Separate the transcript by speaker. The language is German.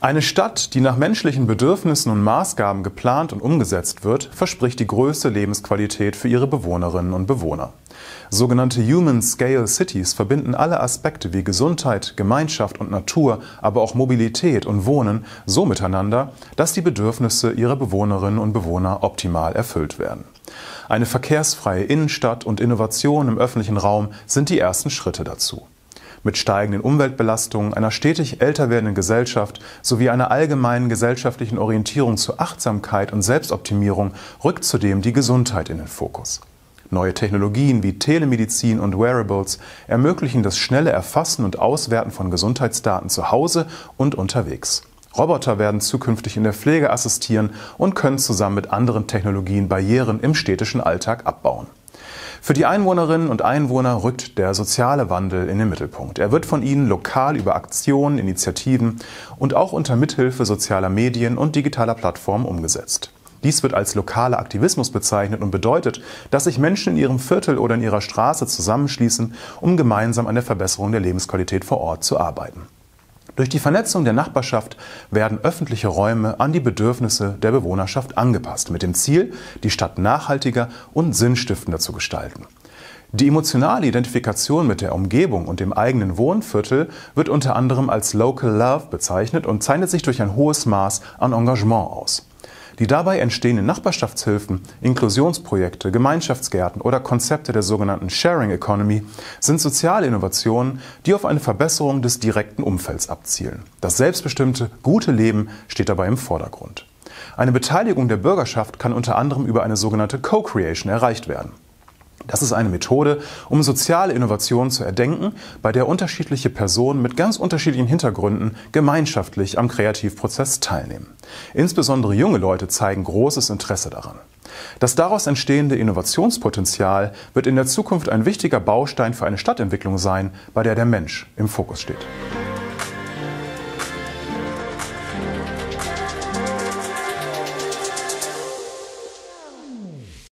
Speaker 1: Eine Stadt, die nach menschlichen Bedürfnissen und Maßgaben geplant und umgesetzt wird, verspricht die größte Lebensqualität für ihre Bewohnerinnen und Bewohner. Sogenannte Human Scale Cities verbinden alle Aspekte wie Gesundheit, Gemeinschaft und Natur, aber auch Mobilität und Wohnen so miteinander, dass die Bedürfnisse ihrer Bewohnerinnen und Bewohner optimal erfüllt werden. Eine verkehrsfreie Innenstadt und Innovation im öffentlichen Raum sind die ersten Schritte dazu. Mit steigenden Umweltbelastungen, einer stetig älter werdenden Gesellschaft sowie einer allgemeinen gesellschaftlichen Orientierung zur Achtsamkeit und Selbstoptimierung rückt zudem die Gesundheit in den Fokus. Neue Technologien wie Telemedizin und Wearables ermöglichen das schnelle Erfassen und Auswerten von Gesundheitsdaten zu Hause und unterwegs. Roboter werden zukünftig in der Pflege assistieren und können zusammen mit anderen Technologien Barrieren im städtischen Alltag abbauen. Für die Einwohnerinnen und Einwohner rückt der soziale Wandel in den Mittelpunkt. Er wird von ihnen lokal über Aktionen, Initiativen und auch unter Mithilfe sozialer Medien und digitaler Plattformen umgesetzt. Dies wird als lokaler Aktivismus bezeichnet und bedeutet, dass sich Menschen in ihrem Viertel oder in ihrer Straße zusammenschließen, um gemeinsam an der Verbesserung der Lebensqualität vor Ort zu arbeiten. Durch die Vernetzung der Nachbarschaft werden öffentliche Räume an die Bedürfnisse der Bewohnerschaft angepasst, mit dem Ziel, die Stadt nachhaltiger und sinnstiftender zu gestalten. Die emotionale Identifikation mit der Umgebung und dem eigenen Wohnviertel wird unter anderem als Local Love bezeichnet und zeichnet sich durch ein hohes Maß an Engagement aus. Die dabei entstehenden Nachbarschaftshilfen, Inklusionsprojekte, Gemeinschaftsgärten oder Konzepte der sogenannten Sharing Economy sind soziale Innovationen, die auf eine Verbesserung des direkten Umfelds abzielen. Das selbstbestimmte, gute Leben steht dabei im Vordergrund. Eine Beteiligung der Bürgerschaft kann unter anderem über eine sogenannte Co-Creation erreicht werden. Das ist eine Methode, um soziale Innovationen zu erdenken, bei der unterschiedliche Personen mit ganz unterschiedlichen Hintergründen gemeinschaftlich am Kreativprozess teilnehmen. Insbesondere junge Leute zeigen großes Interesse daran. Das daraus entstehende Innovationspotenzial wird in der Zukunft ein wichtiger Baustein für eine Stadtentwicklung sein, bei der der Mensch im Fokus steht.